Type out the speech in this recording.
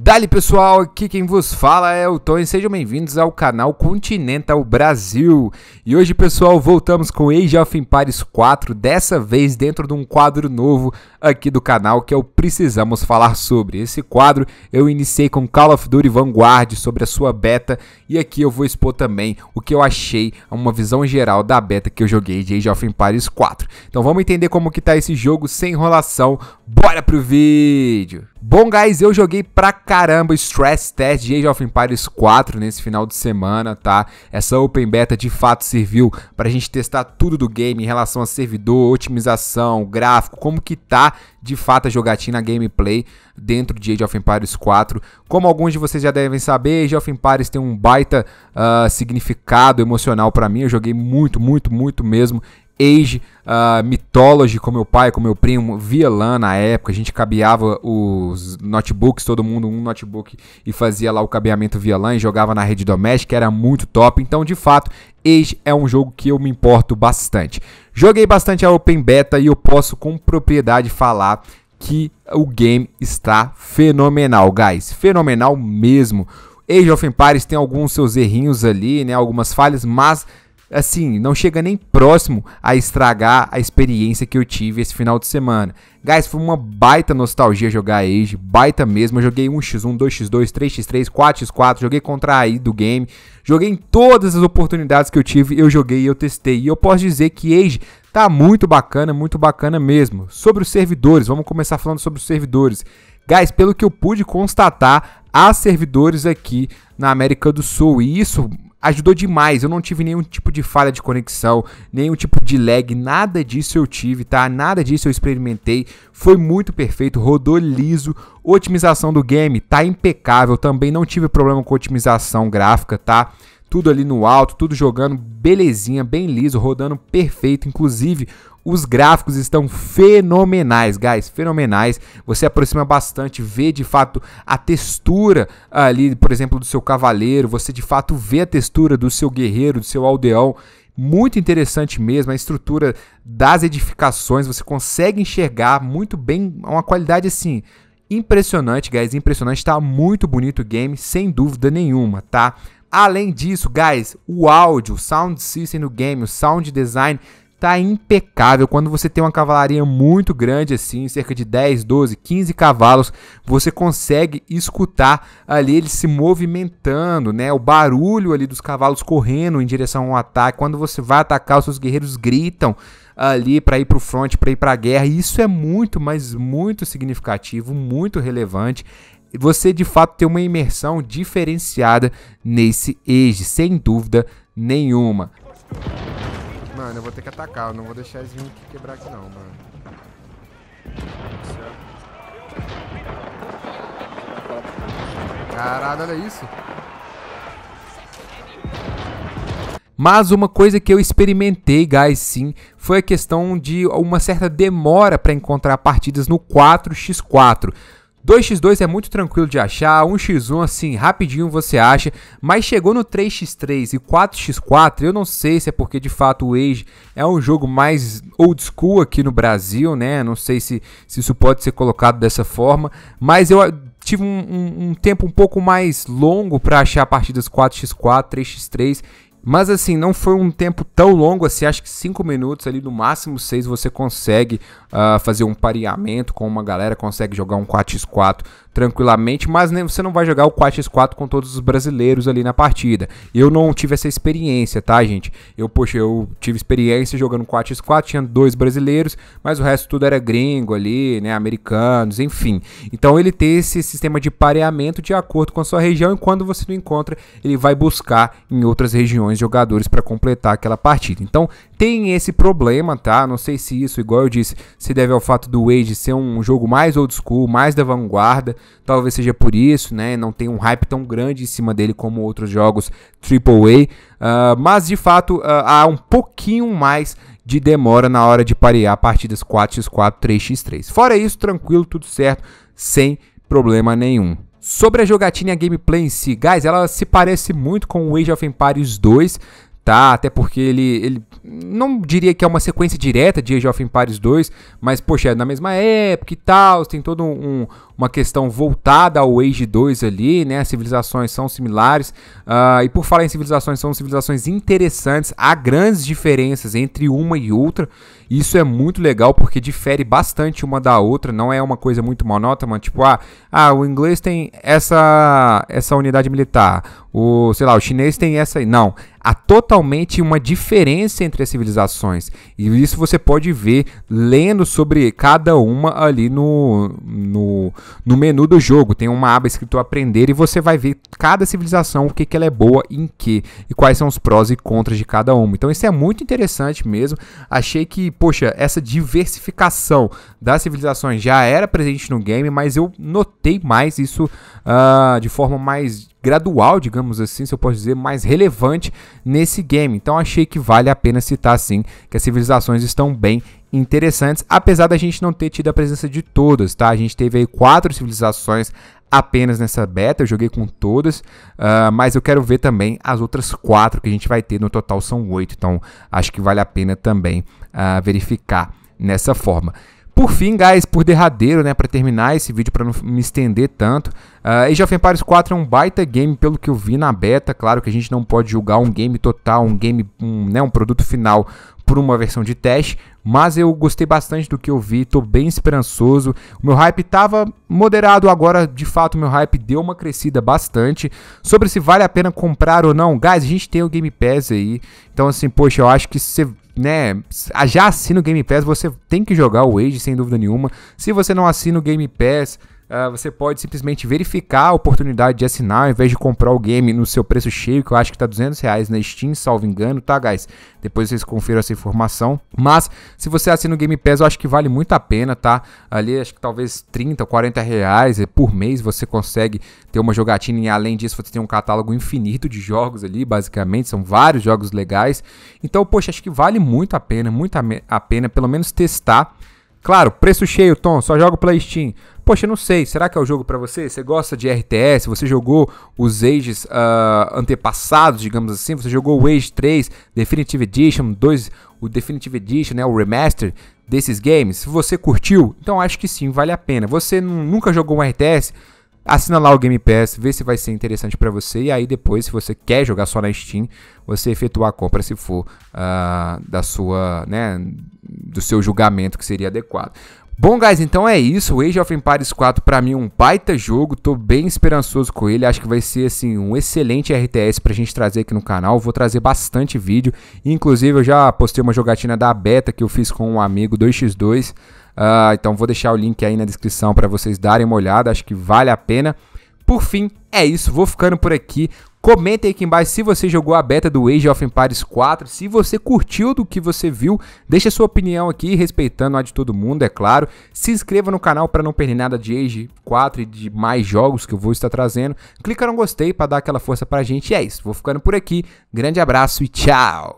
Dali pessoal, aqui quem vos fala é o Tony, sejam bem-vindos ao canal Continental Brasil. E hoje pessoal, voltamos com Age of Empires 4, dessa vez dentro de um quadro novo aqui do canal que é o Precisamos Falar Sobre. Esse quadro eu iniciei com Call of Duty Vanguard sobre a sua beta e aqui eu vou expor também o que eu achei, uma visão geral da beta que eu joguei de Age of Empires 4. Então vamos entender como que tá esse jogo sem enrolação, bora pro vídeo! Bom guys, eu joguei pra caramba Stress Test de Age of Empires 4 nesse final de semana, tá? Essa Open Beta de fato serviu pra gente testar tudo do game em relação a servidor, otimização, gráfico, como que tá de fato a jogatina, a gameplay dentro de Age of Empires 4. Como alguns de vocês já devem saber, Age of Empires tem um baita uh, significado emocional para mim. Eu joguei muito, muito, muito mesmo Age uh, Mythology com meu pai, com meu primo, via LAN na época, a gente cabeava os notebooks, todo mundo um notebook e fazia lá o cabeamento via LAN e jogava na rede doméstica, era muito top. Então, de fato, Age é um jogo que eu me importo bastante. Joguei bastante a Open Beta e eu posso com propriedade falar que o game está fenomenal, guys, fenomenal mesmo. Age of Empires tem alguns seus errinhos ali, né, algumas falhas, mas assim, não chega nem próximo a estragar a experiência que eu tive esse final de semana. Guys, foi uma baita nostalgia jogar Age, baita mesmo. Eu joguei 1x1, 2x2, 3x3, 4x4, joguei contra a I do game, joguei em todas as oportunidades que eu tive, eu joguei e eu testei. E eu posso dizer que Age tá muito bacana, muito bacana mesmo. Sobre os servidores, vamos começar falando sobre os servidores. Guys, pelo que eu pude constatar, há servidores aqui na América do Sul. E isso ajudou demais. Eu não tive nenhum tipo de falha de conexão, nenhum tipo de lag, nada disso eu tive, tá? Nada disso eu experimentei. Foi muito perfeito, rodou liso. Otimização do game tá impecável. Também não tive problema com otimização gráfica, tá? tudo ali no alto, tudo jogando belezinha, bem liso, rodando perfeito. Inclusive, os gráficos estão fenomenais, guys, fenomenais. Você aproxima bastante, vê de fato a textura ali, por exemplo, do seu cavaleiro, você de fato vê a textura do seu guerreiro, do seu aldeão. Muito interessante mesmo, a estrutura das edificações, você consegue enxergar muito bem, uma qualidade assim impressionante, guys, impressionante, tá muito bonito o game, sem dúvida nenhuma, tá? Além disso, guys, o áudio, o sound system do game, o sound design tá impecável. Quando você tem uma cavalaria muito grande assim, cerca de 10, 12, 15 cavalos, você consegue escutar ali eles se movimentando, né? O barulho ali dos cavalos correndo em direção ao ataque. Quando você vai atacar, os seus guerreiros gritam ali para ir para o front, para ir para a guerra. E isso é muito, mas muito significativo, muito relevante você de fato ter uma imersão diferenciada nesse Age, sem dúvida nenhuma. Mano, eu vou ter que atacar, eu não vou deixar eles virem quebrar aqui não, mano. Caralho, olha isso. Mas uma coisa que eu experimentei, guys, sim, foi a questão de uma certa demora para encontrar partidas no 4x4. 2x2 é muito tranquilo de achar, 1x1 assim, rapidinho você acha, mas chegou no 3x3 e 4x4, eu não sei se é porque de fato o Age é um jogo mais old school aqui no Brasil, né? Não sei se, se isso pode ser colocado dessa forma, mas eu ah, tive um, um, um tempo um pouco mais longo para achar partidas 4x4, 3x3 mas assim, não foi um tempo tão longo assim, acho que 5 minutos ali, no máximo 6 você consegue uh, fazer um pareamento com uma galera, consegue jogar um 4x4 tranquilamente, mas nem, você não vai jogar o 4x4 com todos os brasileiros ali na partida. Eu não tive essa experiência, tá, gente? Eu, poxa, eu tive experiência jogando 4x4, tinha dois brasileiros, mas o resto tudo era gringo ali, né, americanos, enfim. Então ele tem esse sistema de pareamento de acordo com a sua região e quando você não encontra, ele vai buscar em outras regiões opções de jogadores para completar aquela partida. Então tem esse problema, tá? Não sei se isso, igual eu disse, se deve ao fato do Wade ser um jogo mais old school, mais da vanguarda. Talvez seja por isso, né? Não tem um hype tão grande em cima dele como outros jogos AAA. Uh, ah, mas de fato uh, há um pouquinho mais de demora na hora de parear partidas 4x4, 3x3. Fora isso, tranquilo, tudo certo, sem problema nenhum. Sobre a jogatina e a gameplay em si, guys, ela se parece muito com o Age of Empires 2, citar, até porque ele, ele não diria que é uma sequência direta de Age of Empires 2, mas, poxa, é na mesma época e tal, tem toda um, uma questão voltada ao Age 2 ali, né? As civilizações são similares, uh, e por falar em civilizações, são civilizações interessantes, há grandes diferenças entre uma e outra, isso é muito legal porque difere bastante uma da outra, não é uma coisa muito monótona, tipo, ah, ah o inglês tem essa, essa unidade militar, o, sei lá, o chinês tem essa, não, há totalmente uma diferença entre as civilizações. E isso você pode ver lendo sobre cada uma ali no, no, no menu do jogo. Tem uma aba escrito aprender e você vai ver cada civilização, o que, que ela é boa em que e quais são os prós e contras de cada uma. Então isso é muito interessante mesmo. Achei que, poxa, essa diversificação das civilizações já era presente no game, mas eu notei mais isso uh, de forma mais gradual, digamos assim, se eu posso dizer, mais relevante nesse game. Então achei que vale a pena citar sim que as civilizações estão bem interessantes, apesar da gente não ter tido a presença de todas, tá? A gente teve aí quatro civilizações apenas nessa beta, eu joguei com todas, uh, mas eu quero ver também as outras quatro que a gente vai ter, no total são oito, então acho que vale a pena também uh, verificar nessa forma. Por fim, guys, por derradeiro, né, para terminar esse vídeo, para não me estender tanto, uh, Age of Empires 4 é um baita game, pelo que eu vi na beta, claro que a gente não pode julgar um game total, um game, um, né, um produto final por uma versão de teste, mas eu gostei bastante do que eu vi, tô bem esperançoso. O meu hype tava moderado agora, de fato, o meu hype deu uma crescida bastante. Sobre se vale a pena comprar ou não, guys, a gente tem o Game Pass aí. Então assim, poxa, eu acho que se você né, já assina o Game Pass, você tem que jogar o Age, sem dúvida nenhuma. Se você não assina o Game Pass, Uh, você pode simplesmente verificar a oportunidade de assinar, ao invés de comprar o game no seu preço cheio, que eu acho que está 200 reais na Steam, salvo engano, tá, guys? Depois vocês confiram essa informação. Mas, se você assina o Game Pass, eu acho que vale muito a pena, tá? Ali, acho que talvez 30, 40 reais é, por mês você consegue ter uma jogatina. E além disso, você tem um catálogo infinito de jogos ali, basicamente. São vários jogos legais. Então, poxa, acho que vale muito a pena, muito a, a pena, pelo menos testar. Claro, preço cheio, Tom, só jogo pela Steam. Poxa, não sei, será que é o jogo para você? Você gosta de RTS? Você jogou os Ages uh, antepassados, digamos assim? Você jogou o Age 3, Definitive Edition 2, o Definitive Edition, né, o remaster desses games? Você curtiu? Então acho que sim, vale a pena. Você nunca jogou um RTS? assina lá o Game Pass, vê se vai ser interessante para você e aí depois, se você quer jogar só na Steam, você efetuar a compra se for uh, da sua, né, do seu julgamento que seria adequado. Bom, guys, então é isso. Age of Empires 4 para mim um baita jogo. Tô bem esperançoso com ele. Acho que vai ser assim um excelente RTS pra gente trazer aqui no canal. Vou trazer bastante vídeo. Inclusive, eu já postei uma jogatina da beta que eu fiz com um amigo 2x2. Uh, ah, então vou deixar o link aí na descrição para vocês darem uma olhada. Acho que vale a pena. Por fim, é isso. Vou ficando por aqui. Comentem aqui embaixo se você jogou a beta do Age of Empires 4, se você curtiu do que você viu, deixa sua opinião aqui, respeitando a de todo mundo, é claro. Se inscreva no canal para não perder nada de Age 4 e de mais jogos que eu vou estar trazendo. Clica no gostei para dar aquela força pra gente. E é isso, vou ficando por aqui. Grande abraço e tchau!